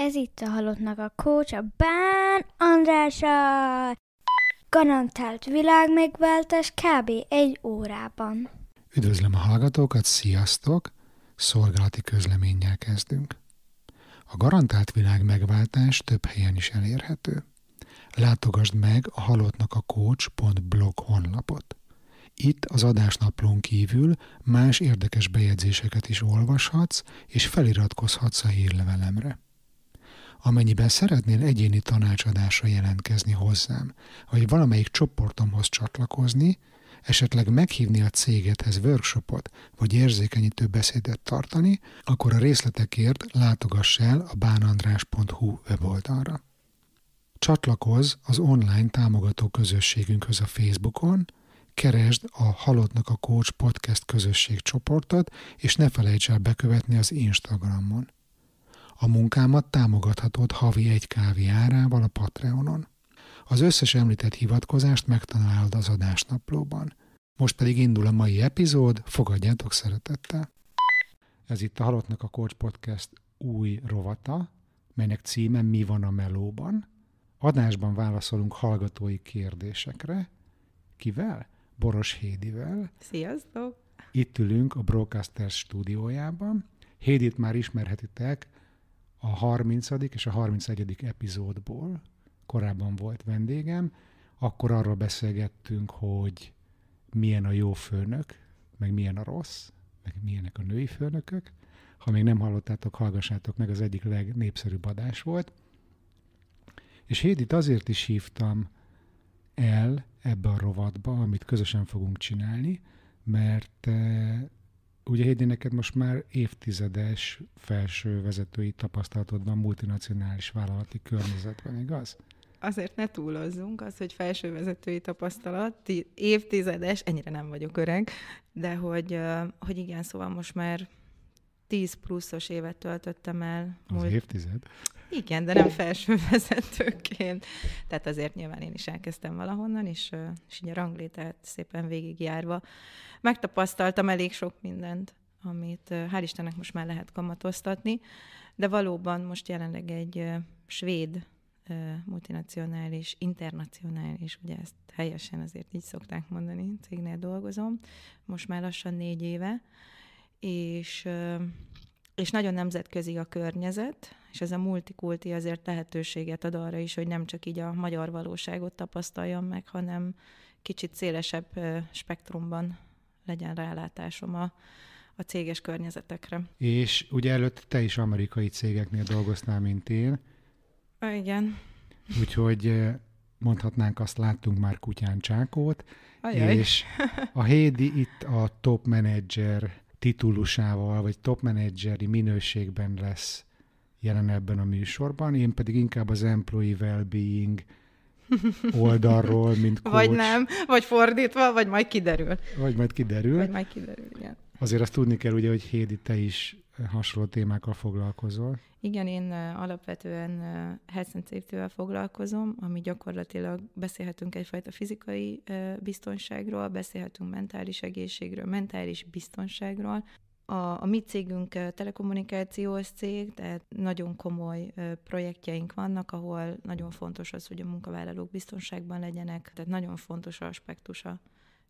Ez itt a Halottnak a Kócs, a Bán Andrása! Garantált világmegváltás kb. egy órában. Üdvözlöm a hallgatókat, sziasztok! Szolgálati közleménnyel kezdünk. A garantált világmegváltás több helyen is elérhető. Látogasd meg a halottnak a kócs.blog honlapot. Itt az adásnaplón kívül más érdekes bejegyzéseket is olvashatsz, és feliratkozhatsz a hírlevelemre. Amennyiben szeretnél egyéni tanácsadásra jelentkezni hozzám, vagy valamelyik csoportomhoz csatlakozni, esetleg meghívni a cégethez workshopot, vagy érzékenyítő beszédet tartani, akkor a részletekért látogass el a bánandrás.hu weboldalra. Csatlakozz az online támogató közösségünkhöz a Facebookon, keresd a Halottnak a Coach Podcast közösség csoportot, és ne felejts el bekövetni az Instagramon. A munkámat támogathatod havi egy kávé árával a Patreonon. Az összes említett hivatkozást megtalálod az adásnaplóban. Most pedig indul a mai epizód, fogadjátok szeretettel! Ez itt a Halottnak a Korcs Podcast új rovata, melynek címe Mi van a melóban? Adásban válaszolunk hallgatói kérdésekre. Kivel? Boros Hédivel. Sziasztok! Itt ülünk a Broadcasters stúdiójában. Hédit már ismerhetitek a 30. és a 31. epizódból, korábban volt vendégem, akkor arról beszélgettünk, hogy milyen a jó főnök, meg milyen a rossz, meg milyenek a női főnökök. Ha még nem hallottátok, hallgassátok meg, az egyik legnépszerűbb adás volt. És Hédit azért is hívtam el ebbe a rovatba, amit közösen fogunk csinálni, mert eh, ugye Hédi, neked most már évtizedes felső vezetői tapasztalatod van multinacionális vállalati környezetben, igaz? Azért ne túlozzunk, az, hogy felső vezetői tapasztalat, évtizedes, ennyire nem vagyok öreg, de hogy, hogy igen, szóval most már 10 pluszos évet töltöttem el. Az múlt... évtized? Igen, de nem felső vezetőként. Tehát azért nyilván én is elkezdtem valahonnan, és, és így a ranglétát szépen végigjárva megtapasztaltam elég sok mindent, amit hál' Istennek most már lehet kamatoztatni, de valóban most jelenleg egy svéd multinacionális, internacionális, ugye ezt helyesen azért így szokták mondani, cégnél dolgozom, most már lassan négy éve, és és nagyon nemzetközi a környezet, és ez a multikulti azért lehetőséget ad arra is, hogy nem csak így a magyar valóságot tapasztaljam meg, hanem kicsit szélesebb spektrumban legyen rálátásom a, a céges környezetekre. És ugye előtt te is amerikai cégeknél dolgoztál, mint én. Igen. Úgyhogy mondhatnánk azt, láttunk már kutyán csákót, Ajaj. és a Hédi itt a top manager titulusával, vagy top menedzseri minőségben lesz jelen ebben a műsorban, én pedig inkább az employee well-being oldalról, mint coach. Vagy nem, vagy fordítva, vagy majd kiderül. Vagy majd kiderül. Vagy majd kiderül, igen. Azért azt tudni kell ugye, hogy Hédi, te is hasonló témákkal foglalkozol. Igen, én alapvetően health foglalkozom, ami gyakorlatilag beszélhetünk egyfajta fizikai biztonságról, beszélhetünk mentális egészségről, mentális biztonságról. A, a mi cégünk telekommunikációs cég, tehát nagyon komoly projektjeink vannak, ahol nagyon fontos az, hogy a munkavállalók biztonságban legyenek, tehát nagyon fontos aspektusa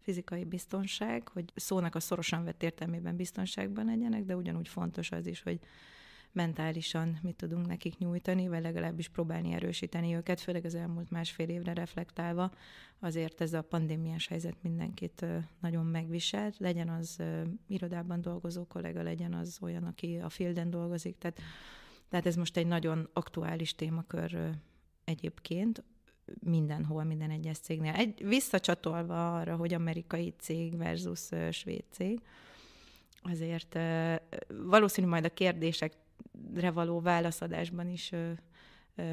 fizikai biztonság, hogy szónak a szorosan vett értelmében biztonságban legyenek, de ugyanúgy fontos az is, hogy mentálisan mit tudunk nekik nyújtani, vagy legalábbis próbálni erősíteni őket, főleg az elmúlt másfél évre reflektálva, azért ez a pandémiás helyzet mindenkit nagyon megviselt, legyen az irodában dolgozó kollega, legyen az olyan, aki a fielden dolgozik, tehát, tehát ez most egy nagyon aktuális témakör egyébként, mindenhol, minden egyes cégnél. Egy, visszacsatolva arra, hogy amerikai cég versus svéd cég, azért valószínű majd a kérdésekre való válaszadásban is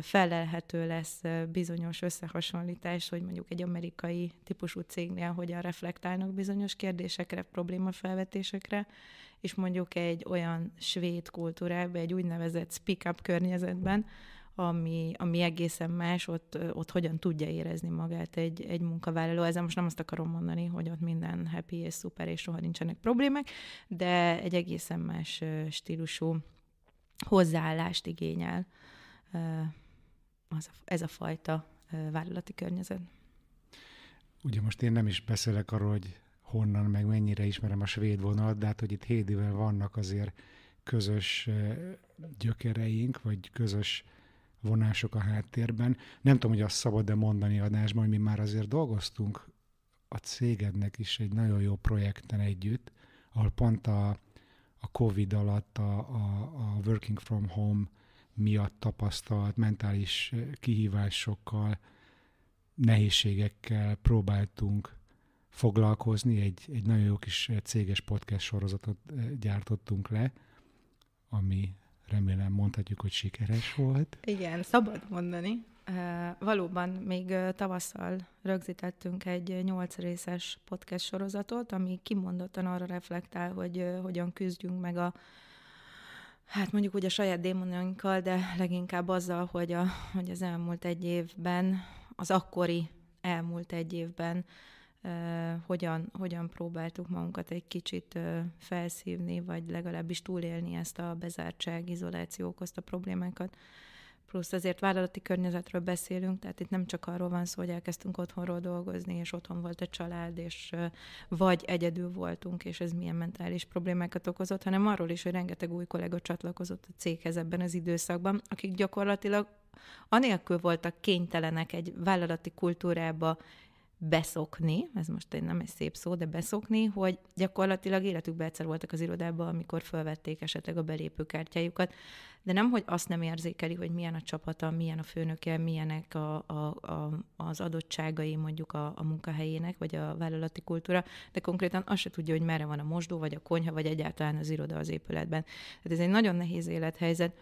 felelhető lesz bizonyos összehasonlítás, hogy mondjuk egy amerikai típusú cégnél hogyan reflektálnak bizonyos kérdésekre, problémafelvetésekre, és mondjuk egy olyan svéd kultúrában, egy úgynevezett speak-up környezetben, ami, ami egészen más, ott, ott hogyan tudja érezni magát egy, egy munkavállaló. Ezzel most nem azt akarom mondani, hogy ott minden happy és szuper, és soha nincsenek problémák, de egy egészen más stílusú hozzáállást igényel az a, ez a fajta vállalati környezet. Ugye most én nem is beszélek arról, hogy honnan, meg mennyire ismerem a svéd vonalat, de hát, hogy itt Hédivel vannak azért közös gyökereink, vagy közös vonások a háttérben. Nem tudom, hogy azt szabad-e mondani adásban, hogy mi már azért dolgoztunk a cégednek is egy nagyon jó projekten együtt, ahol pont a, a COVID alatt a, a, a working from home miatt tapasztalt mentális kihívásokkal, nehézségekkel próbáltunk foglalkozni. Egy, egy nagyon jó kis céges podcast sorozatot eh, gyártottunk le, ami remélem mondhatjuk, hogy sikeres volt. Igen, szabad mondani. Valóban még tavasszal rögzítettünk egy nyolc részes podcast sorozatot, ami kimondottan arra reflektál, hogy hogyan küzdjünk meg a Hát mondjuk úgy a saját démonainkkal, de leginkább azzal, hogy, a, hogy az elmúlt egy évben, az akkori elmúlt egy évben hogyan, hogyan próbáltuk magunkat egy kicsit felszívni, vagy legalábbis túlélni ezt a bezártság, izoláció okozta problémákat. Plusz azért vállalati környezetről beszélünk, tehát itt nem csak arról van szó, hogy elkezdtünk otthonról dolgozni, és otthon volt a család, és vagy egyedül voltunk, és ez milyen mentális problémákat okozott, hanem arról is, hogy rengeteg új kollega csatlakozott a céghez ebben az időszakban, akik gyakorlatilag anélkül voltak kénytelenek egy vállalati kultúrába beszokni, ez most nem egy szép szó, de beszokni, hogy gyakorlatilag életükben egyszer voltak az irodában, amikor felvették esetleg a belépőkártyájukat, de nem, hogy azt nem érzékeli, hogy milyen a csapata, milyen a főnöke, milyenek a, a, a, az adottságai mondjuk a, a munkahelyének, vagy a vállalati kultúra, de konkrétan azt se tudja, hogy merre van a mosdó, vagy a konyha, vagy egyáltalán az iroda az épületben. Tehát ez egy nagyon nehéz élethelyzet,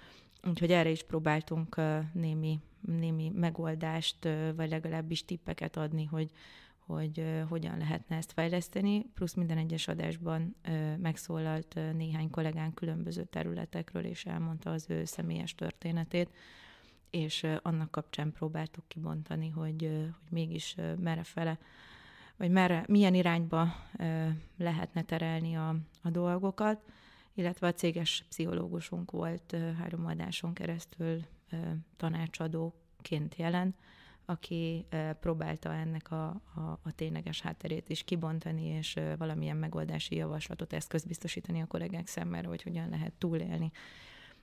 Úgyhogy erre is próbáltunk némi, némi megoldást, vagy legalábbis tippeket adni, hogy, hogy hogyan lehetne ezt fejleszteni, plusz minden egyes adásban megszólalt néhány kollégán különböző területekről, és elmondta az ő személyes történetét, és annak kapcsán próbáltuk kibontani, hogy, hogy mégis merre fele, vagy merre, milyen irányba lehetne terelni a, a dolgokat illetve a céges pszichológusunk volt három adáson keresztül tanácsadóként jelen, aki próbálta ennek a, a, a tényleges hátterét is kibontani, és valamilyen megoldási javaslatot, eszköz biztosítani a kollégák szemmel, hogy hogyan lehet túlélni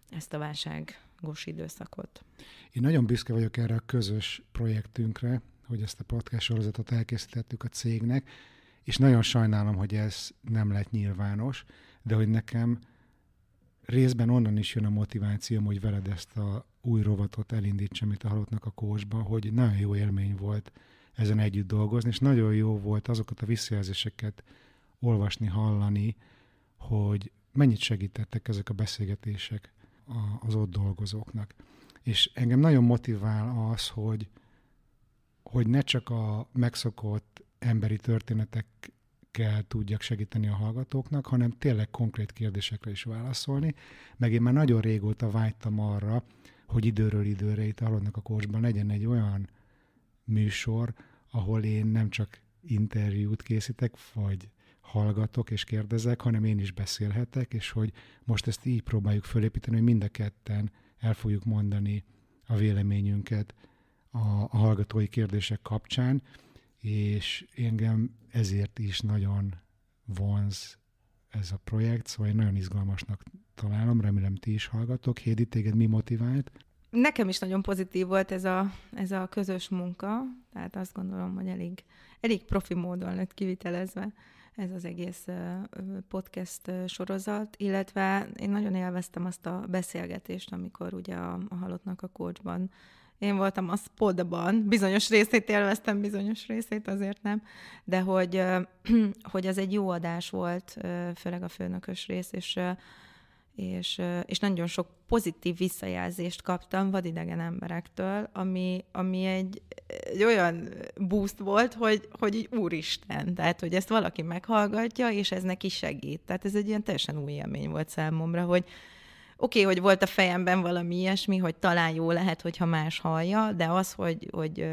ezt a válságos időszakot. Én nagyon büszke vagyok erre a közös projektünkre, hogy ezt a podcast sorozatot elkészítettük a cégnek, és nagyon sajnálom, hogy ez nem lett nyilvános de hogy nekem részben onnan is jön a motivációm, hogy veled ezt a új rovatot elindítsam itt a halottnak a kósba, hogy nagyon jó élmény volt ezen együtt dolgozni, és nagyon jó volt azokat a visszajelzéseket olvasni, hallani, hogy mennyit segítettek ezek a beszélgetések az ott dolgozóknak. És engem nagyon motivál az, hogy, hogy ne csak a megszokott emberi történetek kell tudjak segíteni a hallgatóknak, hanem tényleg konkrét kérdésekre is válaszolni. Meg én már nagyon régóta vágytam arra, hogy időről időre itt Halodnak a korsban legyen egy olyan műsor, ahol én nem csak interjút készítek, vagy hallgatok és kérdezek, hanem én is beszélhetek, és hogy most ezt így próbáljuk fölépíteni, hogy mind a ketten el fogjuk mondani a véleményünket a, a hallgatói kérdések kapcsán, és engem ezért is nagyon vonz ez a projekt, szóval én nagyon izgalmasnak találom, remélem ti is hallgatok. Hédi, téged mi motivált? Nekem is nagyon pozitív volt ez a, ez a közös munka, tehát azt gondolom, hogy elég, elég profi módon lett kivitelezve ez az egész podcast sorozat, illetve én nagyon élveztem azt a beszélgetést, amikor ugye a, a Halottnak a kócsban én voltam a spodban, bizonyos részét élveztem, bizonyos részét azért nem, de hogy, hogy az egy jó adás volt, főleg a főnökös rész, és, és, és nagyon sok pozitív visszajelzést kaptam vadidegen emberektől, ami, ami egy, egy olyan boost volt, hogy, hogy így úristen, tehát hogy ezt valaki meghallgatja, és ez neki segít. Tehát ez egy ilyen teljesen új élmény volt számomra, hogy, oké, okay, hogy volt a fejemben valami ilyesmi, hogy talán jó lehet, hogyha más hallja, de az, hogy, hogy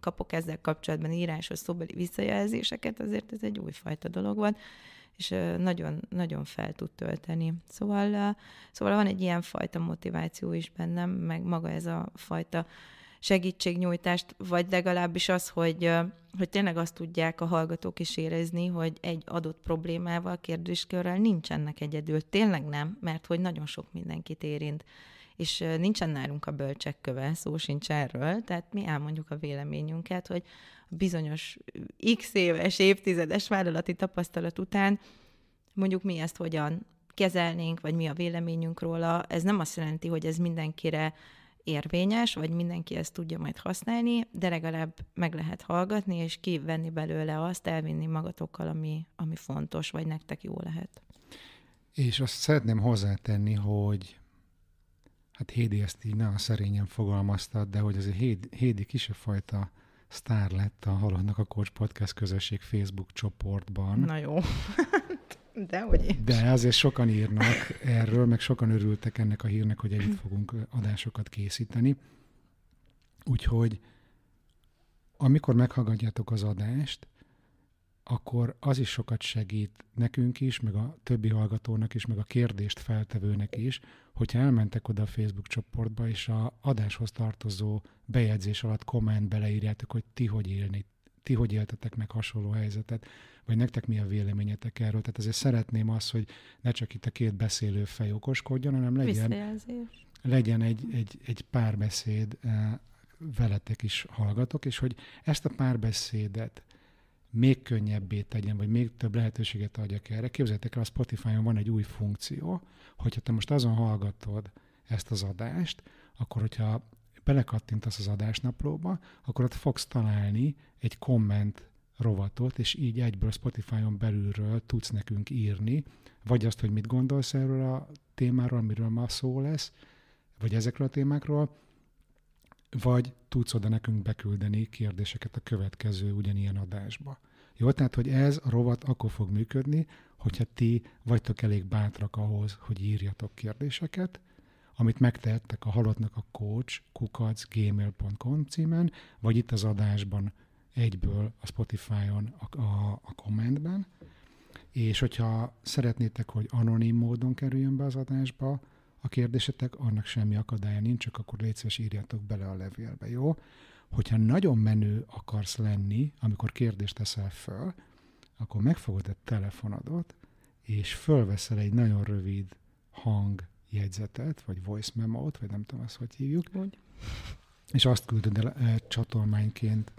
kapok ezzel kapcsolatban írásos szóbeli visszajelzéseket, azért ez egy újfajta dolog volt, és nagyon, nagyon fel tud tölteni. Szóval, szóval van egy ilyen fajta motiváció is bennem, meg maga ez a fajta segítségnyújtást, vagy legalábbis az, hogy, hogy tényleg azt tudják a hallgatók is érezni, hogy egy adott problémával, kérdéskörrel nincsenek egyedül. Tényleg nem, mert hogy nagyon sok mindenkit érint és nincsen nálunk a bölcsek köve, szó sincs erről, tehát mi elmondjuk a véleményünket, hogy bizonyos x éves, évtizedes vállalati tapasztalat után mondjuk mi ezt hogyan kezelnénk, vagy mi a véleményünk róla. Ez nem azt jelenti, hogy ez mindenkire érvényes, vagy mindenki ezt tudja majd használni, de legalább meg lehet hallgatni, és kivenni belőle azt, elvinni magatokkal, ami, ami fontos, vagy nektek jó lehet. És azt szeretném hozzátenni, hogy hát Hédi ezt így nagyon szerényen fogalmaztad, de hogy azért Hédi, Hédi kisebb fajta sztár lett a Haladnak a Coach Podcast közösség Facebook csoportban. Na jó. De, hogy is. De azért sokan írnak erről, meg sokan örültek ennek a hírnek, hogy együtt fogunk adásokat készíteni. Úgyhogy amikor meghallgatjátok az adást, akkor az is sokat segít nekünk is, meg a többi hallgatónak is, meg a kérdést feltevőnek is, hogyha elmentek oda a Facebook csoportba, és a adáshoz tartozó bejegyzés alatt komment beleírjátok, hogy ti hogy élni, ti hogy éltetek meg hasonló helyzetet, vagy nektek mi a véleményetek erről. Tehát azért szeretném azt, hogy ne csak itt a két beszélő fej okoskodjon, hanem legyen, legyen egy, egy, egy párbeszéd eh, veletek is hallgatok, és hogy ezt a párbeszédet még könnyebbé tegyen, vagy még több lehetőséget adjak erre. Képzeljétek el, a Spotify-on van egy új funkció, hogyha te most azon hallgatod ezt az adást, akkor hogyha belekattintasz az adásnaplóba, akkor ott fogsz találni egy komment rovatot, és így egyből Spotify-on belülről tudsz nekünk írni, vagy azt, hogy mit gondolsz erről a témáról, amiről ma szó lesz, vagy ezekről a témákról, vagy tudsz oda nekünk beküldeni kérdéseket a következő ugyanilyen adásba. Jó, tehát, hogy ez a rovat akkor fog működni, hogyha ti vagytok elég bátrak ahhoz, hogy írjatok kérdéseket, amit megtehettek a halottnak a coach kukacgmail.com címen, vagy itt az adásban egyből a Spotify-on a, a, a kommentben. És hogyha szeretnétek, hogy anonim módon kerüljön be az adásba a kérdésetek, annak semmi akadálya nincs, csak akkor légy szíves, írjátok bele a levélbe, jó? Hogyha nagyon menő akarsz lenni, amikor kérdést teszel föl, akkor megfogod a telefonodat, és fölveszel egy nagyon rövid hang jegyzetet, vagy voice memo-t, vagy nem tudom azt, hogy hívjuk. Úgy. És azt küldöd el e, csatolmányként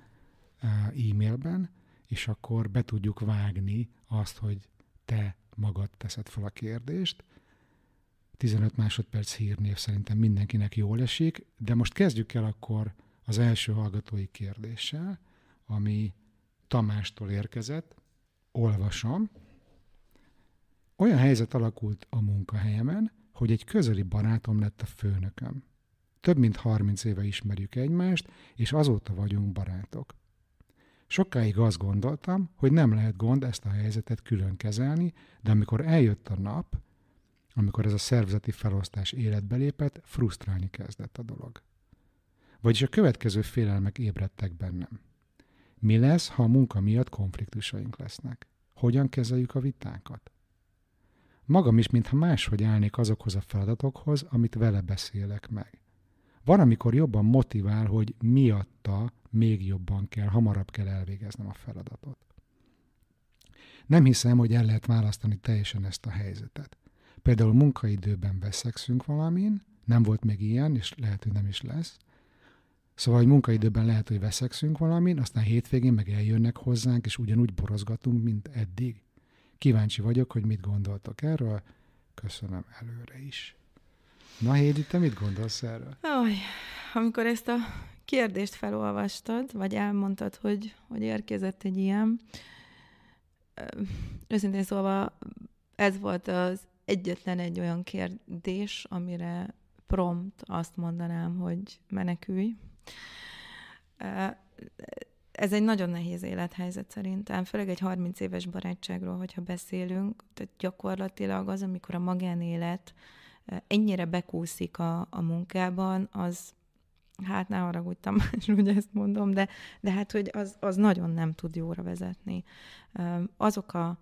e, e-mailben, és akkor be tudjuk vágni azt, hogy te magad teszed fel a kérdést. 15 másodperc hírnév szerintem mindenkinek jól esik, de most kezdjük el akkor az első hallgatói kérdéssel, ami Tamástól érkezett. Olvasom. Olyan helyzet alakult a munkahelyemen, hogy egy közeli barátom lett a főnököm. Több mint 30 éve ismerjük egymást, és azóta vagyunk barátok. Sokáig azt gondoltam, hogy nem lehet gond ezt a helyzetet külön kezelni, de amikor eljött a nap, amikor ez a szervezeti felosztás életbe lépett, frusztrálni kezdett a dolog. Vagyis a következő félelmek ébredtek bennem. Mi lesz, ha a munka miatt konfliktusaink lesznek? Hogyan kezeljük a vitákat? Magam is, mintha máshogy állnék azokhoz a feladatokhoz, amit vele beszélek meg. Van, amikor jobban motivál, hogy miatta még jobban kell, hamarabb kell elvégeznem a feladatot. Nem hiszem, hogy el lehet választani teljesen ezt a helyzetet. Például munkaidőben veszekszünk valamin, nem volt még ilyen, és lehet, hogy nem is lesz. Szóval, hogy munkaidőben lehet, hogy veszekszünk valamin, aztán hétvégén meg eljönnek hozzánk, és ugyanúgy borozgatunk, mint eddig. Kíváncsi vagyok, hogy mit gondoltok erről. Köszönöm előre is. Na Hédi, te mit gondolsz erről? Aj, amikor ezt a kérdést felolvastad, vagy elmondtad, hogy, hogy érkezett egy ilyen, őszintén szólva ez volt az egyetlen egy olyan kérdés, amire prompt azt mondanám, hogy menekülj ez egy nagyon nehéz élethelyzet szerintem, főleg egy 30 éves barátságról, hogyha beszélünk, tehát gyakorlatilag az, amikor a magánélet eh, ennyire bekúszik a, a munkában, az hát ne haragudtam, és ugye ezt mondom, de, de hát, hogy az, az nagyon nem tud jóra vezetni. Ehm, azok a,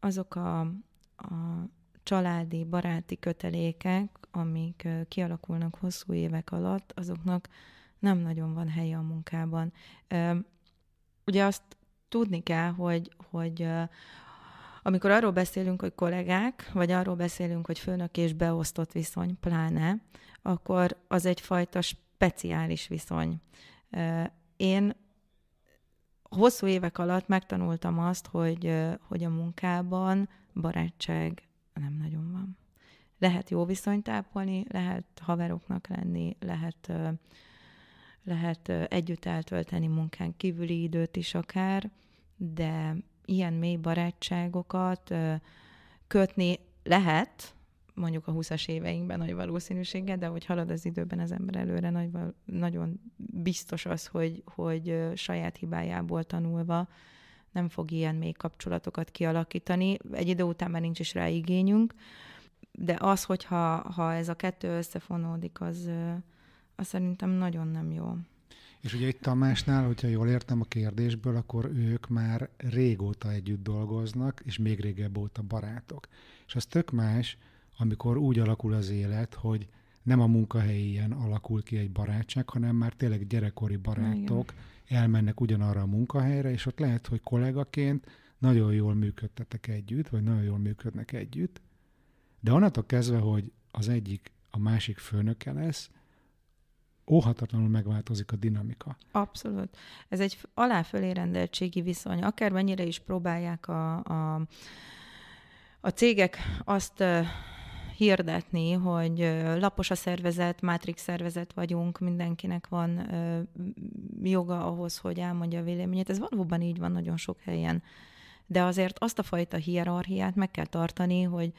azok a, a családi, baráti kötelékek, amik eh, kialakulnak hosszú évek alatt, azoknak nem nagyon van helye a munkában. Ehm, ugye azt tudni kell, hogy, hogy amikor arról beszélünk, hogy kollégák, vagy arról beszélünk, hogy főnök és beosztott viszony, pláne, akkor az egyfajta speciális viszony. Én hosszú évek alatt megtanultam azt, hogy, hogy a munkában barátság nem nagyon van. Lehet jó viszonyt ápolni, lehet haveroknak lenni, lehet lehet együtt eltölteni munkán kívüli időt is akár, de ilyen mély barátságokat kötni lehet, mondjuk a 20-as éveinkben nagy valószínűséggel, de hogy halad az időben az ember előre, nagy, nagyon biztos az, hogy, hogy saját hibájából tanulva nem fog ilyen mély kapcsolatokat kialakítani. Egy idő után már nincs is rá igényünk, de az, hogyha ha ez a kettő összefonódik, az, az szerintem nagyon nem jó. És ugye itt Tamásnál, hogyha jól értem a kérdésből, akkor ők már régóta együtt dolgoznak, és még régebb óta barátok. És az tök más, amikor úgy alakul az élet, hogy nem a munkahelyen alakul ki egy barátság, hanem már tényleg gyerekkori barátok Igen. elmennek ugyanarra a munkahelyre, és ott lehet, hogy kollégaként nagyon jól működtetek együtt, vagy nagyon jól működnek együtt, de onnantól kezdve, hogy az egyik a másik főnöke lesz, óhatatlanul megváltozik a dinamika. Abszolút. Ez egy aláfölé rendeltségi viszony. mennyire is próbálják a, a, a cégek azt hirdetni, hogy lapos a szervezet, mátrix szervezet vagyunk, mindenkinek van joga ahhoz, hogy elmondja a véleményét. Ez valóban így van nagyon sok helyen. De azért azt a fajta hierarchiát meg kell tartani, hogy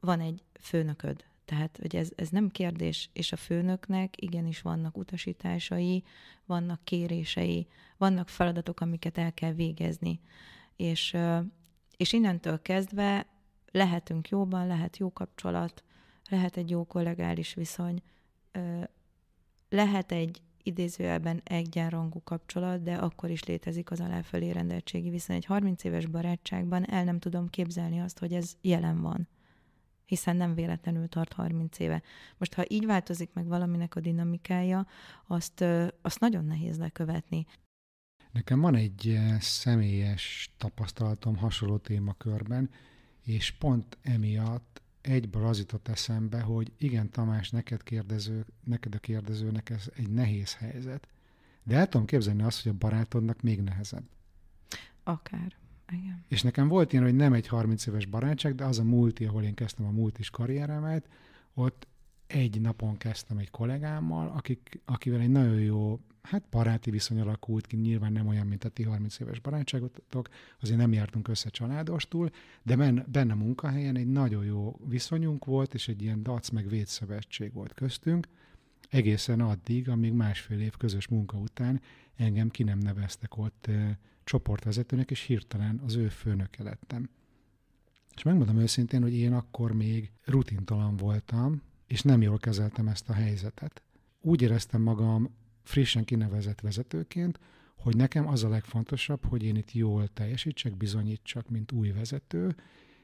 van egy főnököd, tehát, hogy ez, ez nem kérdés, és a főnöknek igenis vannak utasításai, vannak kérései, vannak feladatok, amiket el kell végezni. És, és innentől kezdve lehetünk jóban, lehet jó kapcsolat, lehet egy jó kollegális viszony, lehet egy idézőjelben egyenrangú kapcsolat, de akkor is létezik az aláfölé rendeltségi viszony. Egy 30 éves barátságban el nem tudom képzelni azt, hogy ez jelen van hiszen nem véletlenül tart 30 éve. Most, ha így változik meg valaminek a dinamikája, azt, azt nagyon nehéz lekövetni. Nekem van egy személyes tapasztalatom hasonló témakörben, és pont emiatt egyből az jutott eszembe, hogy igen, Tamás, neked, kérdező, neked a kérdezőnek ez egy nehéz helyzet, de el tudom képzelni azt, hogy a barátodnak még nehezebb. Akár. Igen. És nekem volt ilyen, hogy nem egy 30 éves barátság, de az a multi, ahol én kezdtem a multis karrieremet, ott egy napon kezdtem egy kollégámmal, akik, akivel egy nagyon jó, hát baráti viszony alakult ki, nyilván nem olyan, mint a ti 30 éves barátságotok, azért nem jártunk össze családostul, de benne, benne munkahelyen egy nagyon jó viszonyunk volt, és egy ilyen dac meg védszövetség volt köztünk, egészen addig, amíg másfél év közös munka után engem ki nem neveztek ott csoportvezetőnek, és hirtelen az ő főnöke lettem. És megmondom őszintén, hogy én akkor még rutintalan voltam, és nem jól kezeltem ezt a helyzetet. Úgy éreztem magam frissen kinevezett vezetőként, hogy nekem az a legfontosabb, hogy én itt jól teljesítsek, bizonyítsak, mint új vezető,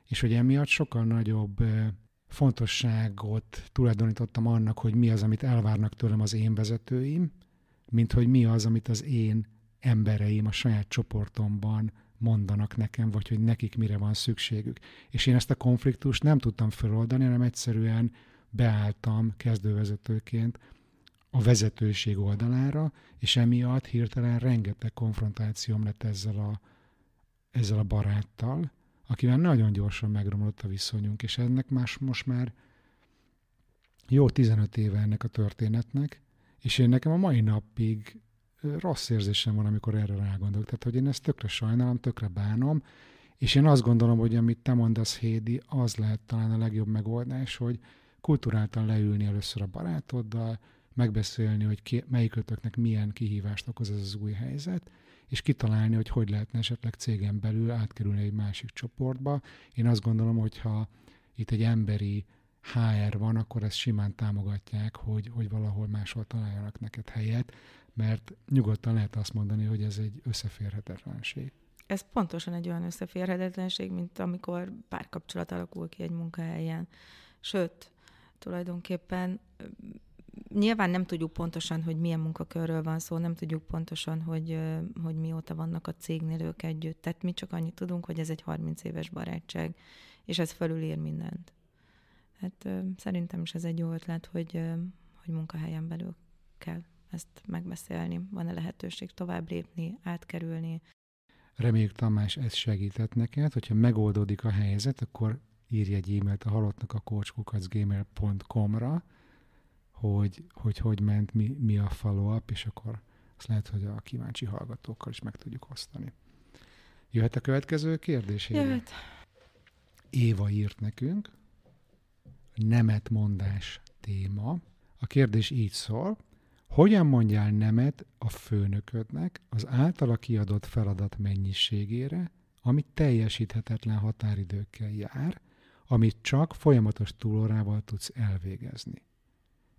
és hogy emiatt sokkal nagyobb fontosságot tulajdonítottam annak, hogy mi az, amit elvárnak tőlem az én vezetőim, mint hogy mi az, amit az én embereim a saját csoportomban mondanak nekem, vagy hogy nekik mire van szükségük. És én ezt a konfliktust nem tudtam feloldani, hanem egyszerűen beálltam kezdővezetőként a vezetőség oldalára, és emiatt hirtelen rengeteg konfrontációm lett ezzel a, ezzel a baráttal, akivel nagyon gyorsan megromlott a viszonyunk, és ennek más most már jó 15 éve ennek a történetnek, és én nekem a mai napig rossz érzésem van, amikor erre rágondolok. Tehát, hogy én ezt tökre sajnálom, tökre bánom, és én azt gondolom, hogy amit te mondasz, Hédi, az lehet talán a legjobb megoldás, hogy kulturáltan leülni először a barátoddal, megbeszélni, hogy ki, melyikötöknek milyen kihívást okoz ez az új helyzet, és kitalálni, hogy hogy lehetne esetleg cégen belül átkerülni egy másik csoportba. Én azt gondolom, hogy ha itt egy emberi HR van, akkor ezt simán támogatják, hogy, hogy valahol máshol találjanak neked helyet mert nyugodtan lehet azt mondani, hogy ez egy összeférhetetlenség. Ez pontosan egy olyan összeférhetetlenség, mint amikor párkapcsolat alakul ki egy munkahelyen. Sőt, tulajdonképpen nyilván nem tudjuk pontosan, hogy milyen munkakörről van szó, nem tudjuk pontosan, hogy, hogy mióta vannak a cégnél ők együtt. Tehát mi csak annyit tudunk, hogy ez egy 30 éves barátság, és ez fölülír mindent. Hát szerintem is ez egy jó ötlet, hogy, hogy munkahelyen belül kell ezt megbeszélni, van-e lehetőség tovább lépni, átkerülni. Reméljük, Tamás, ez segített neked. Hogyha megoldódik a helyzet, akkor írj egy e-mailt a halottnak a kocskukacgmailcom ra hogy, hogy hogy ment, mi, mi a follow-up, és akkor azt lehet, hogy a kíváncsi hallgatókkal is meg tudjuk osztani. Jöhet a következő kérdés? Jöhet. Éva írt nekünk, nemetmondás téma. A kérdés így szól, hogyan mondjál nemet a főnöködnek az általa kiadott feladat mennyiségére, amit teljesíthetetlen határidőkkel jár, amit csak folyamatos túlórával tudsz elvégezni.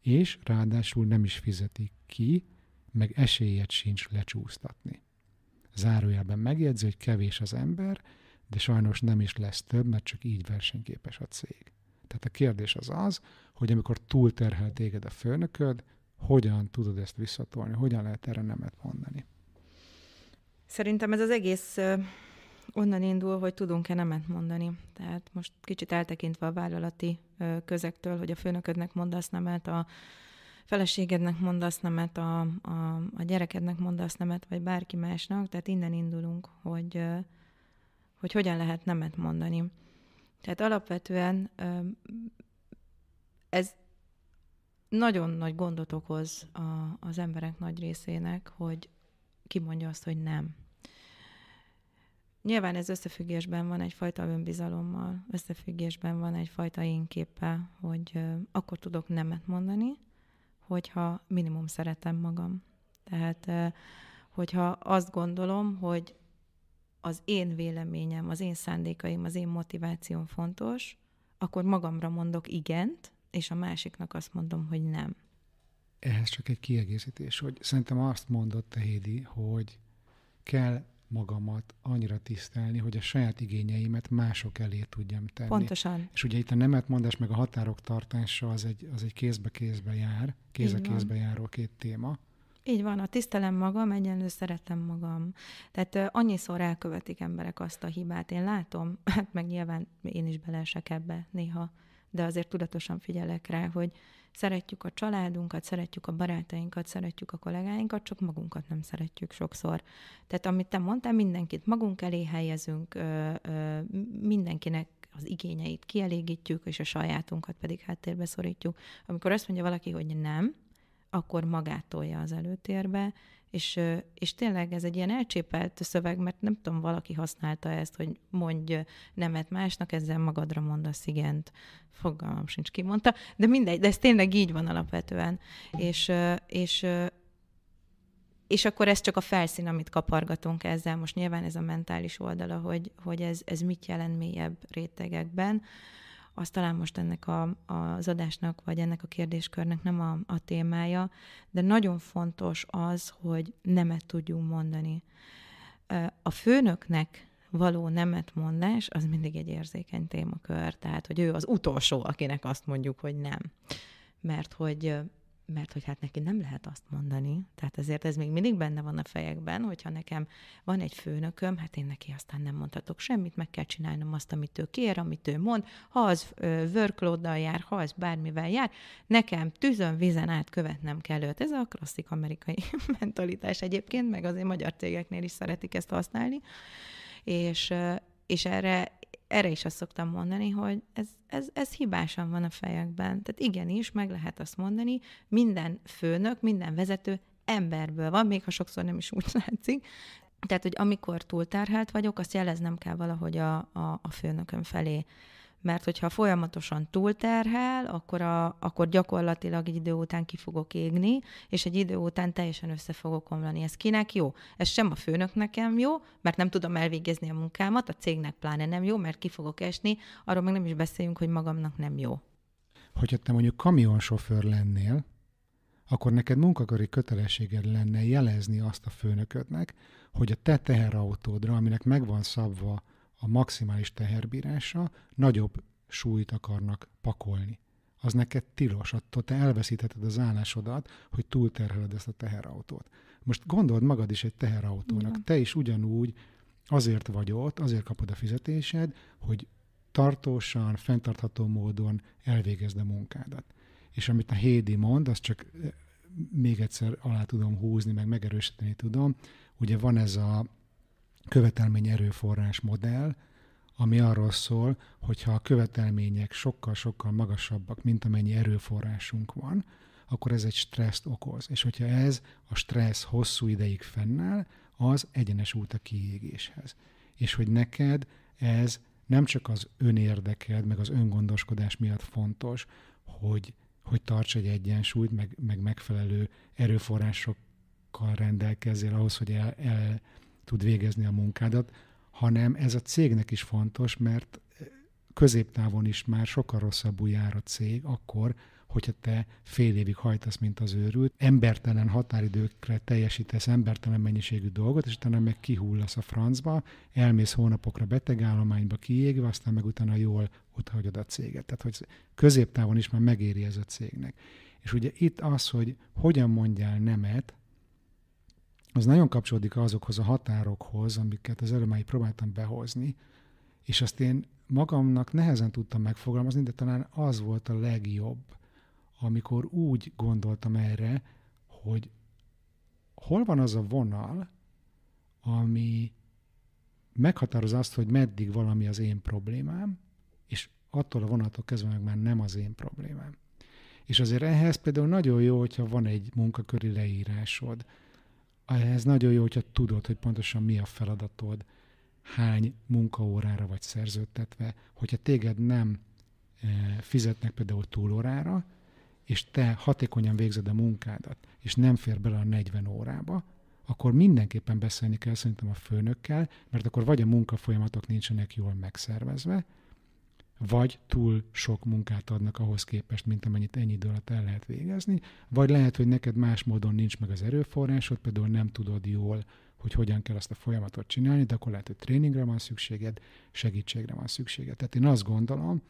És ráadásul nem is fizetik ki, meg esélyed sincs lecsúsztatni. Zárójelben megjegyző: hogy kevés az ember, de sajnos nem is lesz több, mert csak így versenyképes a cég. Tehát a kérdés az az, hogy amikor túlterhel téged a főnököd, hogyan tudod ezt visszatolni, hogyan lehet erre nemet mondani. Szerintem ez az egész onnan indul, hogy tudunk-e nemet mondani. Tehát most kicsit eltekintve a vállalati közektől, hogy a főnöködnek mondasz nemet, a feleségednek mondasz nemet, a, a, a gyerekednek mondasz nemet, vagy bárki másnak. Tehát innen indulunk, hogy, hogy hogyan lehet nemet mondani. Tehát alapvetően ez nagyon nagy gondot okoz a, az emberek nagy részének, hogy kimondja azt, hogy nem. Nyilván ez összefüggésben van egyfajta önbizalommal, összefüggésben van egyfajta képe, hogy ö, akkor tudok nemet mondani, hogyha minimum szeretem magam. Tehát, ö, hogyha azt gondolom, hogy az én véleményem, az én szándékaim, az én motivációm fontos, akkor magamra mondok igent, és a másiknak azt mondom, hogy nem. Ehhez csak egy kiegészítés, hogy szerintem azt mondott a Hédi, hogy kell magamat annyira tisztelni, hogy a saját igényeimet mások elé tudjam tenni. Pontosan. És ugye itt a nemetmondás meg a határok tartása az egy, az egy kézbe-kézbe jár, kéz-kézbe járó két téma. Így van, a tisztelem magam, egyenlő szeretem magam. Tehát uh, annyiszor elkövetik emberek azt a hibát. Én látom, hát meg nyilván én is beleesek ebbe néha, de azért tudatosan figyelek rá, hogy szeretjük a családunkat, szeretjük a barátainkat, szeretjük a kollégáinkat, csak magunkat nem szeretjük sokszor. Tehát amit te mondtál, mindenkit magunk elé helyezünk, ö, ö, mindenkinek az igényeit kielégítjük, és a sajátunkat pedig háttérbe szorítjuk. Amikor azt mondja valaki, hogy nem, akkor magát tolja az előtérbe, és, és tényleg ez egy ilyen elcsépelt szöveg, mert nem tudom, valaki használta ezt, hogy mondj nemet másnak, ezzel magadra mondasz igent. Fogalmam sincs, ki mondta, de mindegy, de ez tényleg így van alapvetően. És, és, és akkor ez csak a felszín, amit kapargatunk ezzel. Most nyilván ez a mentális oldala, hogy, hogy ez, ez mit jelent mélyebb rétegekben az talán most ennek a, az adásnak, vagy ennek a kérdéskörnek nem a, a témája, de nagyon fontos az, hogy nemet tudjunk mondani. A főnöknek való nemet mondás, az mindig egy érzékeny témakör, tehát hogy ő az utolsó, akinek azt mondjuk, hogy nem. Mert hogy mert hogy hát neki nem lehet azt mondani, tehát ezért ez még mindig benne van a fejekben, hogyha nekem van egy főnököm, hát én neki aztán nem mondhatok semmit, meg kell csinálnom azt, amit ő kér, amit ő mond, ha az workload jár, ha az bármivel jár, nekem tűzön, vizen át követnem kell őt. Ez a klasszik amerikai mentalitás egyébként, meg azért magyar cégeknél is szeretik ezt használni, és, és erre erre is azt szoktam mondani, hogy ez, ez, ez hibásan van a fejekben. Tehát igenis, meg lehet azt mondani, minden főnök, minden vezető emberből van, még ha sokszor nem is úgy látszik. Tehát, hogy amikor túlterhelt vagyok, azt jeleznem kell valahogy a, a, a főnököm felé mert hogyha folyamatosan túlterhel, akkor, a, akkor gyakorlatilag egy idő után ki fogok égni, és egy idő után teljesen össze fogok omlani. Ez kinek jó? Ez sem a főnök nekem jó, mert nem tudom elvégezni a munkámat, a cégnek pláne nem jó, mert ki fogok esni, arról meg nem is beszéljünk, hogy magamnak nem jó. Hogyha te mondjuk kamionsofőr lennél, akkor neked munkaköri kötelességed lenne jelezni azt a főnöködnek, hogy a te teherautódra, aminek megvan szabva a maximális teherbírása nagyobb súlyt akarnak pakolni. Az neked tilos, attól te elveszítheted az állásodat, hogy túlterheled ezt a teherautót. Most gondold magad is egy teherautónak, Igen. te is ugyanúgy azért vagy ott, azért kapod a fizetésed, hogy tartósan, fenntartható módon elvégezd a munkádat. És amit a Hédi mond, azt csak eh, még egyszer alá tudom húzni, meg megerősíteni tudom, ugye van ez a követelmény erőforrás modell, ami arról szól, hogy ha a követelmények sokkal-sokkal magasabbak, mint amennyi erőforrásunk van, akkor ez egy stresszt okoz. És hogyha ez a stressz hosszú ideig fennáll, az egyenes út a kiégéshez. És hogy neked ez nem csak az önérdeked, meg az öngondoskodás miatt fontos, hogy, hogy tarts egy egyensúlyt, meg, meg megfelelő erőforrásokkal rendelkezzél ahhoz, hogy el, el, tud végezni a munkádat, hanem ez a cégnek is fontos, mert eh, középtávon is már sokkal rosszabbul jár a cég akkor, hogyha te fél évig hajtasz, mint az őrült, embertelen határidőkre teljesítesz embertelen mennyiségű dolgot, és utána meg kihullasz a francba, elmész hónapokra betegállományba kiégve, aztán meg utána jól utahagyod a céget. Tehát, hogy középtávon is már megéri ez a cégnek. És ugye itt az, hogy hogyan mondjál nemet az nagyon kapcsolódik azokhoz a határokhoz, amiket az előmáig próbáltam behozni, és azt én magamnak nehezen tudtam megfogalmazni, de talán az volt a legjobb, amikor úgy gondoltam erre, hogy hol van az a vonal, ami meghatároz azt, hogy meddig valami az én problémám, és attól a vonatok kezdve meg már nem az én problémám. És azért ehhez például nagyon jó, hogyha van egy munkaköri leírásod, ez nagyon jó, hogyha tudod, hogy pontosan mi a feladatod, hány munkaórára vagy szerződtetve, hogyha téged nem eh, fizetnek például túlórára, és te hatékonyan végzed a munkádat, és nem fér bele a 40 órába, akkor mindenképpen beszélni kell szerintem a főnökkel, mert akkor vagy a munkafolyamatok nincsenek jól megszervezve, vagy túl sok munkát adnak ahhoz képest, mint amennyit ennyi idő alatt el lehet végezni, vagy lehet, hogy neked más módon nincs meg az erőforrásod, például nem tudod jól, hogy hogyan kell azt a folyamatot csinálni, de akkor lehet, hogy tréningre van szükséged, segítségre van szükséged. Tehát én azt gondolom,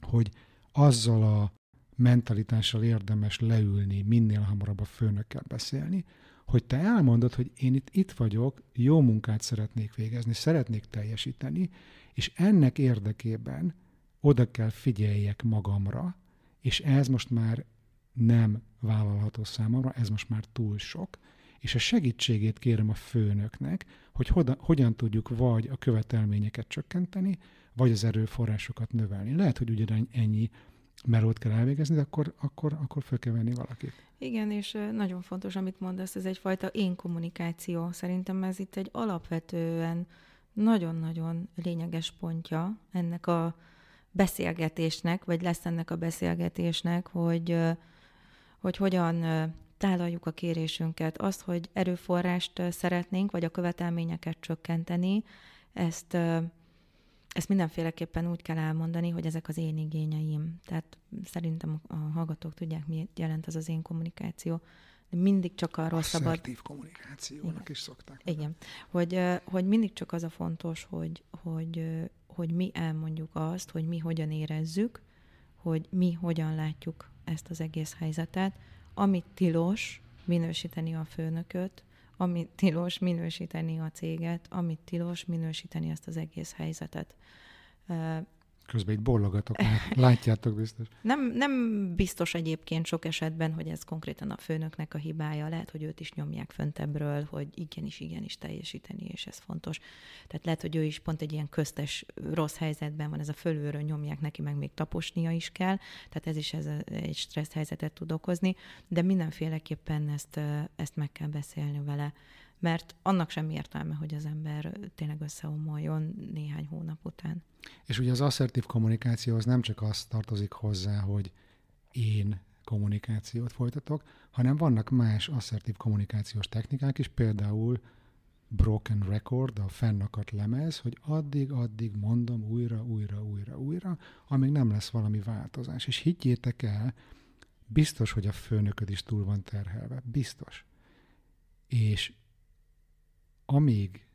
hogy azzal a mentalitással érdemes leülni, minél hamarabb a főnökkel beszélni, hogy te elmondod, hogy én itt, itt vagyok, jó munkát szeretnék végezni, szeretnék teljesíteni, és ennek érdekében oda kell figyeljek magamra, és ez most már nem vállalható számomra, ez most már túl sok, és a segítségét kérem a főnöknek, hogy hoda, hogyan tudjuk vagy a követelményeket csökkenteni, vagy az erőforrásokat növelni. Lehet, hogy ugyanány ennyi melót kell elvégezni, de akkor, akkor, akkor fel kell venni valakit. Igen, és nagyon fontos, amit mondasz, ez egyfajta én kommunikáció. Szerintem ez itt egy alapvetően nagyon-nagyon lényeges pontja ennek a beszélgetésnek, vagy lesz ennek a beszélgetésnek, hogy, hogy hogyan tálaljuk a kérésünket. Azt, hogy erőforrást szeretnénk, vagy a követelményeket csökkenteni, ezt, ezt mindenféleképpen úgy kell elmondani, hogy ezek az én igényeim. Tehát szerintem a hallgatók tudják, mi jelent az az én kommunikáció de mindig csak arról a szabad... Asszertív kommunikációnak Igen. is szokták. Mondani. Igen, hogy, hogy mindig csak az a fontos, hogy, hogy, hogy mi elmondjuk azt, hogy mi hogyan érezzük, hogy mi hogyan látjuk ezt az egész helyzetet, amit tilos minősíteni a főnököt, amit tilos minősíteni a céget, amit tilos minősíteni ezt az egész helyzetet. Közben itt borlogatok, látjátok biztos. Nem, nem biztos egyébként sok esetben, hogy ez konkrétan a főnöknek a hibája. Lehet, hogy őt is nyomják föntebbről, hogy igenis, igenis teljesíteni, és ez fontos. Tehát lehet, hogy ő is pont egy ilyen köztes rossz helyzetben van, ez a fölülről nyomják neki, meg még taposnia is kell, tehát ez is ez a, egy stressz helyzetet tud okozni, de mindenféleképpen ezt, ezt meg kell beszélni vele mert annak sem értelme, hogy az ember tényleg összeomoljon néhány hónap után. És ugye az asszertív az nem csak az tartozik hozzá, hogy én kommunikációt folytatok, hanem vannak más asszertív kommunikációs technikák is, például broken record, a fennakadt lemez, hogy addig-addig mondom újra, újra, újra, újra, amíg nem lesz valami változás. És higgyétek el, biztos, hogy a főnököd is túl van terhelve. Biztos. És amíg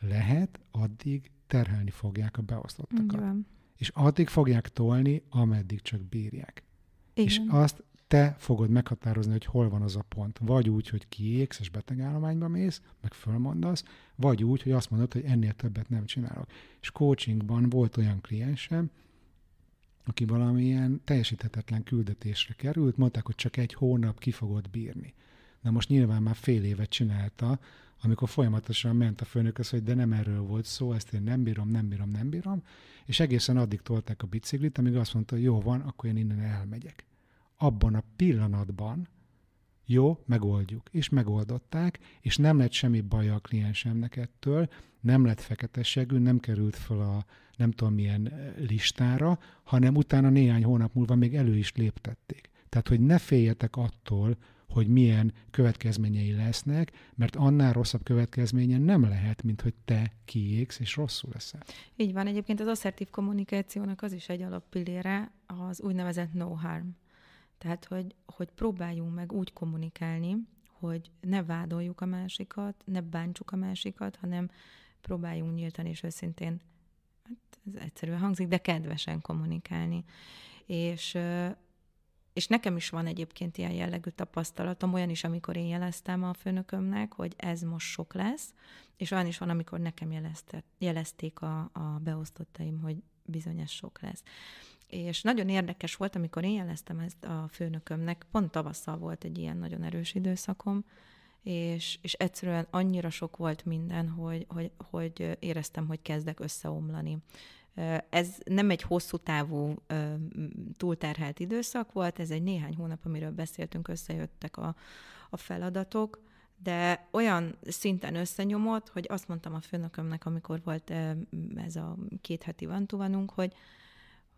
lehet, addig terhelni fogják a beosztottakat. Igen. És addig fogják tolni, ameddig csak bírják. Igen. És azt te fogod meghatározni, hogy hol van az a pont. Vagy úgy, hogy kiégsz és betegállományba mész, meg fölmondasz, vagy úgy, hogy azt mondod, hogy ennél többet nem csinálok. És coachingban volt olyan kliensem, aki valamilyen teljesíthetetlen küldetésre került, mondták, hogy csak egy hónap ki fogod bírni. Na most nyilván már fél évet csinálta amikor folyamatosan ment a főnököz, hogy de nem erről volt szó, ezt én nem bírom, nem bírom, nem bírom, és egészen addig tolták a biciklit, amíg azt mondta, hogy jó van, akkor én innen elmegyek. Abban a pillanatban, jó, megoldjuk. És megoldották, és nem lett semmi baj a kliensemnek ettől, nem lett feketességű, nem került fel a nem tudom milyen eh, listára, hanem utána néhány hónap múlva még elő is léptették. Tehát, hogy ne féljetek attól, hogy milyen következményei lesznek, mert annál rosszabb következménye nem lehet, mint hogy te kiégsz és rosszul leszel. Így van, egyébként az asszertív kommunikációnak az is egy alappillére az úgynevezett no harm. Tehát, hogy, hogy próbáljunk meg úgy kommunikálni, hogy ne vádoljuk a másikat, ne bántsuk a másikat, hanem próbáljunk nyíltan és őszintén, hát ez egyszerűen hangzik, de kedvesen kommunikálni. És és nekem is van egyébként ilyen jellegű tapasztalatom, olyan is, amikor én jeleztem a főnökömnek, hogy ez most sok lesz, és olyan is van, amikor nekem jelezte, jelezték a, a beosztottaim, hogy bizony ez sok lesz. És nagyon érdekes volt, amikor én jeleztem ezt a főnökömnek, pont tavasszal volt egy ilyen nagyon erős időszakom, és, és egyszerűen annyira sok volt minden, hogy, hogy, hogy éreztem, hogy kezdek összeomlani. Ez nem egy hosszú távú túlterhelt időszak volt, ez egy néhány hónap, amiről beszéltünk, összejöttek a, a feladatok, de olyan szinten összenyomott, hogy azt mondtam a főnökömnek, amikor volt ez a két heti vantuvanunk, hogy,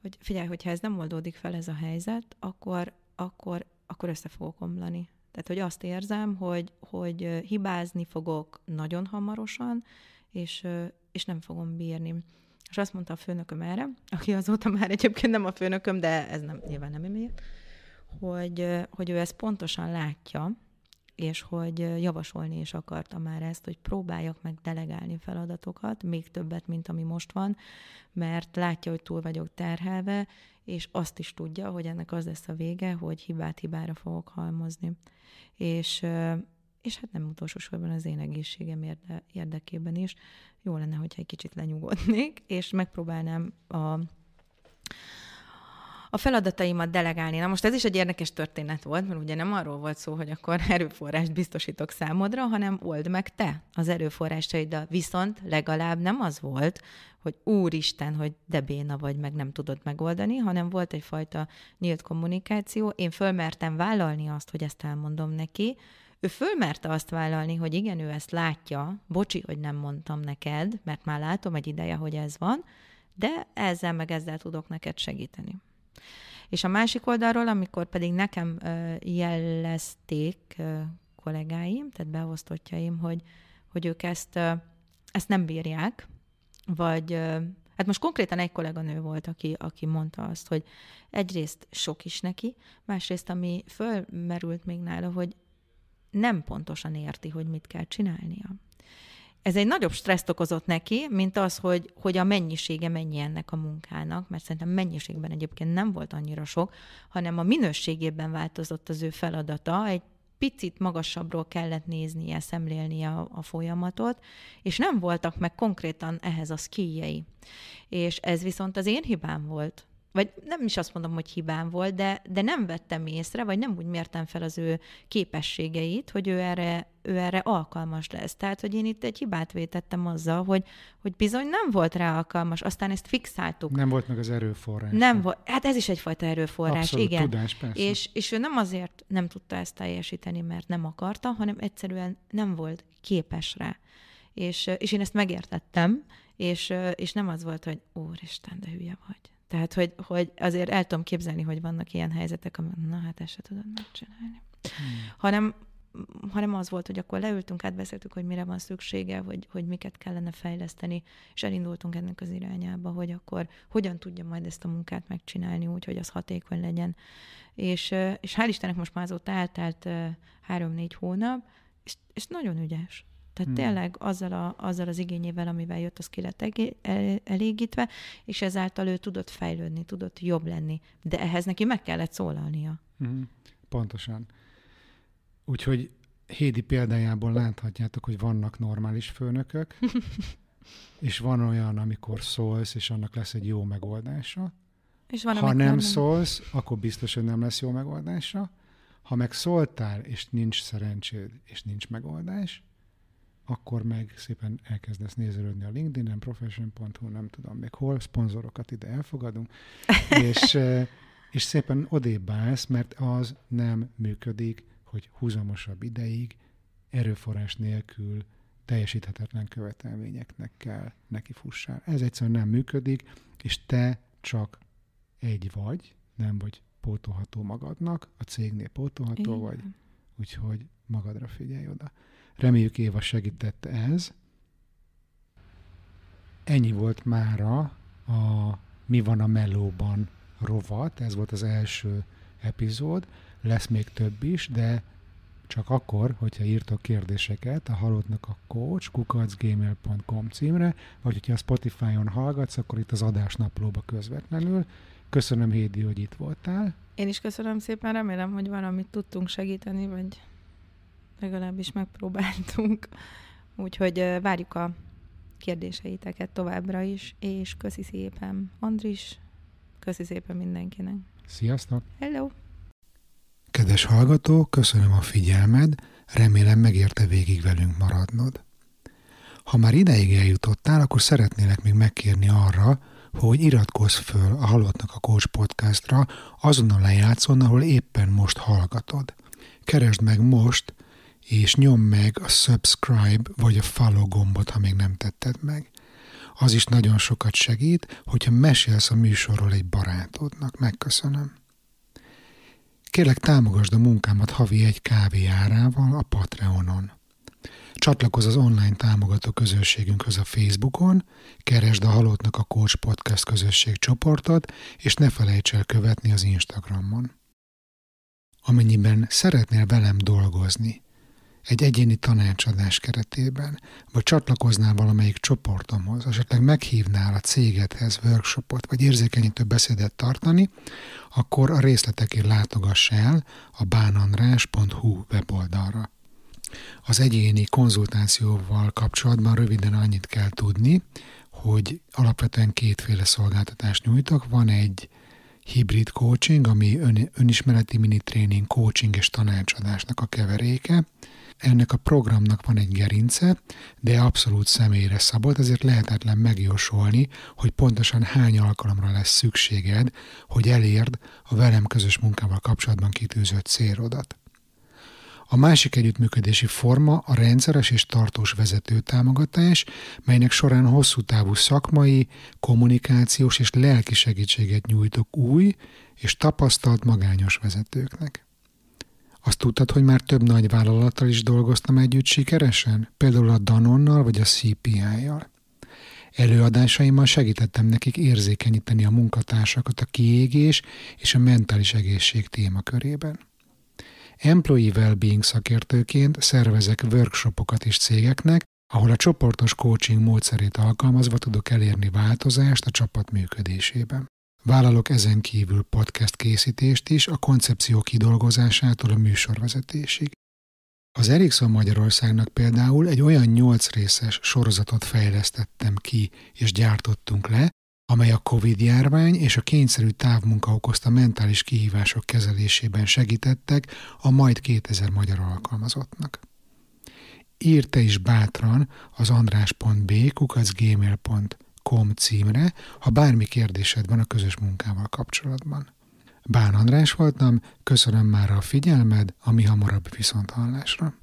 hogy figyelj, hogyha ez nem oldódik fel ez a helyzet, akkor, akkor, akkor össze fogok omlani. Tehát, hogy azt érzem, hogy, hogy hibázni fogok nagyon hamarosan, és, és nem fogom bírni. És azt mondta a főnököm erre, aki azóta már egyébként nem a főnököm, de ez nem, nyilván nem emiatt, hogy, hogy ő ezt pontosan látja, és hogy javasolni is akarta már ezt, hogy próbáljak meg delegálni feladatokat, még többet, mint ami most van, mert látja, hogy túl vagyok terhelve, és azt is tudja, hogy ennek az lesz a vége, hogy hibát hibára fogok halmozni. És és hát nem utolsó sorban az én egészségem érde, érdekében is jó lenne, hogyha egy kicsit lenyugodnék, és megpróbálnám a a feladataimat delegálni. Na most ez is egy érdekes történet volt, mert ugye nem arról volt szó, hogy akkor erőforrást biztosítok számodra, hanem old meg te az erőforrásaiddal. Viszont legalább nem az volt, hogy úristen, hogy de béna vagy, meg nem tudod megoldani, hanem volt egyfajta nyílt kommunikáció. Én fölmertem vállalni azt, hogy ezt elmondom neki, ő fölmerte azt vállalni, hogy igen, ő ezt látja, bocsi, hogy nem mondtam neked, mert már látom egy ideje, hogy ez van, de ezzel meg ezzel tudok neked segíteni. És a másik oldalról, amikor pedig nekem jellezték kollégáim, tehát beosztottjaim, hogy, hogy ők ezt, ezt nem bírják, vagy Hát most konkrétan egy kolléganő volt, aki, aki mondta azt, hogy egyrészt sok is neki, másrészt ami fölmerült még nála, hogy nem pontosan érti, hogy mit kell csinálnia. Ez egy nagyobb stresszt okozott neki, mint az, hogy, hogy a mennyisége mennyi ennek a munkának, mert szerintem mennyiségben egyébként nem volt annyira sok, hanem a minőségében változott az ő feladata, egy picit magasabbról kellett néznie, szemlélnie a, a folyamatot, és nem voltak meg konkrétan ehhez a szkíjei. És ez viszont az én hibám volt, vagy nem is azt mondom, hogy hibám volt, de, de nem vettem észre, vagy nem úgy mértem fel az ő képességeit, hogy ő erre, ő erre alkalmas lesz. Tehát, hogy én itt egy hibát vétettem azzal, hogy, hogy bizony nem volt rá alkalmas, aztán ezt fixáltuk. Nem volt meg az erőforrás. Nem volt, hát ez is egyfajta erőforrás, Abszolút, igen. Tudás, persze. És, és ő nem azért nem tudta ezt teljesíteni, mert nem akarta, hanem egyszerűen nem volt képes rá. És, és én ezt megértettem, és, és nem az volt, hogy úristen, de hülye vagy tehát, hogy, hogy azért el tudom képzelni, hogy vannak ilyen helyzetek, amikor na hát ezt se tudod megcsinálni. Hmm. Hanem, hanem az volt, hogy akkor leültünk, átbeszéltük, hogy mire van szüksége, hogy, hogy miket kellene fejleszteni, és elindultunk ennek az irányába, hogy akkor hogyan tudja majd ezt a munkát megcsinálni úgy, hogy az hatékony legyen. És, és hál' Istennek most már azóta eltelt három-négy hónap, és, és nagyon ügyes. Tehát hmm. tényleg azzal, a, azzal az igényével, amivel jött, az ki lett elégítve, és ezáltal ő tudott fejlődni, tudott jobb lenni. De ehhez neki meg kellett szólalnia. Hmm. Pontosan. Úgyhogy Hédi példájából láthatjátok, hogy vannak normális főnökök, és van olyan, amikor szólsz, és annak lesz egy jó megoldása. És van, ha nem, nem szólsz, akkor biztos, hogy nem lesz jó megoldása. Ha meg szóltál, és nincs szerencséd, és nincs megoldás, akkor meg szépen elkezdesz nézelődni a LinkedIn-en, profession.hu, nem tudom még hol, szponzorokat ide elfogadunk, és, és szépen odébb állsz, mert az nem működik, hogy húzamosabb ideig, erőforrás nélkül teljesíthetetlen követelményeknek kell neki fussál. Ez egyszerűen nem működik, és te csak egy vagy, nem vagy pótolható magadnak, a cégnél pótolható Igen. vagy, úgyhogy magadra figyelj oda. Reméljük Éva segített ez. Ennyi volt mára a Mi van a melóban rovat, ez volt az első epizód, lesz még több is, de csak akkor, hogyha írtok kérdéseket a halottnak a coach kukacgmail.com címre, vagy hogyha a Spotify-on hallgatsz, akkor itt az adásnaplóba közvetlenül. Köszönöm, Hédi, hogy itt voltál. Én is köszönöm szépen, remélem, hogy valamit tudtunk segíteni, vagy legalábbis megpróbáltunk. Úgyhogy várjuk a kérdéseiteket továbbra is, és köszi szépen Andris, köszi szépen mindenkinek. Sziasztok! Hello! Kedves hallgató, köszönöm a figyelmed, remélem megérte végig velünk maradnod. Ha már ideig eljutottál, akkor szeretnélek még megkérni arra, hogy iratkozz föl a Halottnak a Coach podcastra azon a lejátszón, ahol éppen most hallgatod. Keresd meg most és nyom meg a subscribe vagy a follow gombot, ha még nem tetted meg. Az is nagyon sokat segít, hogyha mesélsz a műsorról egy barátodnak. Megköszönöm. Kérlek támogasd a munkámat havi egy kávé árával a Patreonon. Csatlakozz az online támogató közösségünkhöz a Facebookon, keresd a Halottnak a Coach Podcast közösség csoportot, és ne felejts el követni az Instagramon. Amennyiben szeretnél velem dolgozni, egy egyéni tanácsadás keretében, vagy csatlakoznál valamelyik csoportomhoz, esetleg meghívnál a céget,hez workshopot, vagy érzékenyítő beszédet tartani, akkor a részletekért látogass el a bánandrás.hu weboldalra. Az egyéni konzultációval kapcsolatban röviden annyit kell tudni, hogy alapvetően kétféle szolgáltatást nyújtok. Van egy hibrid coaching, ami ön, önismereti mini tréning, coaching és tanácsadásnak a keveréke, ennek a programnak van egy gerince, de abszolút személyre szabad, ezért lehetetlen megjósolni, hogy pontosan hány alkalomra lesz szükséged, hogy elérd a velem közös munkával kapcsolatban kitűzött célodat. A másik együttműködési forma a rendszeres és tartós vezetőtámogatás, melynek során hosszú távú szakmai, kommunikációs és lelki segítséget nyújtok új és tapasztalt magányos vezetőknek. Azt tudtad, hogy már több nagy vállalattal is dolgoztam együtt sikeresen? Például a Danonnal vagy a CPI-jal. Előadásaimmal segítettem nekik érzékenyíteni a munkatársakat a kiégés és a mentális egészség témakörében. Employee Wellbeing szakértőként szervezek workshopokat is cégeknek, ahol a csoportos coaching módszerét alkalmazva tudok elérni változást a csapat működésében. Vállalok ezen kívül podcast készítést is, a koncepció kidolgozásától a műsorvezetésig. Az Ericsson Magyarországnak például egy olyan nyolc részes sorozatot fejlesztettem ki és gyártottunk le, amely a COVID-járvány és a kényszerű távmunka okozta mentális kihívások kezelésében segítettek a majd 2000 magyar alkalmazottnak. Írte is bátran az andrás.b kukacgmail.com kom címre, ha bármi kérdésed van a közös munkával kapcsolatban. Bán András voltam, köszönöm már a figyelmed, ami hamarabb viszont hallásra.